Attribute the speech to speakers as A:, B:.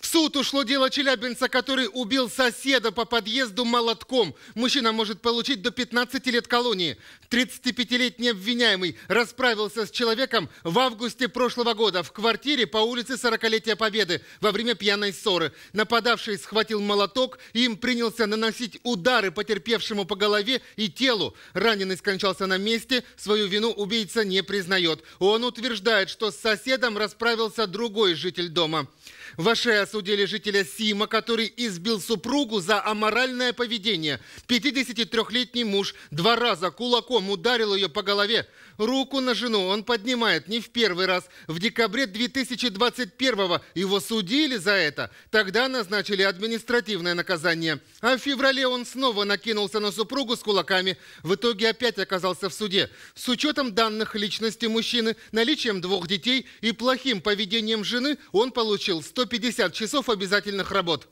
A: В суд ушло дело челябинца, который убил соседа по подъезду молотком. Мужчина может получить до 15 лет колонии. 35-летний обвиняемый расправился с человеком в августе прошлого года в квартире по улице 40-летия Победы во время пьяной ссоры. Нападавший схватил молоток и им принялся наносить удары потерпевшему по голове и телу. Раненый скончался на месте, свою вину убийца не признает. Он утверждает, что с соседом расправился другой житель дома. В Аше осудили жителя Сима, который избил супругу за аморальное поведение. 53-летний муж два раза кулаком ударил ее по голове. Руку на жену он поднимает не в первый раз. В декабре 2021 его судили за это. Тогда назначили административное наказание. А в феврале он снова накинулся на супругу с кулаками. В итоге опять оказался в суде. С учетом данных личности мужчины, наличием двух детей и плохим поведением жены он получил 100 150 часов обязательных работ.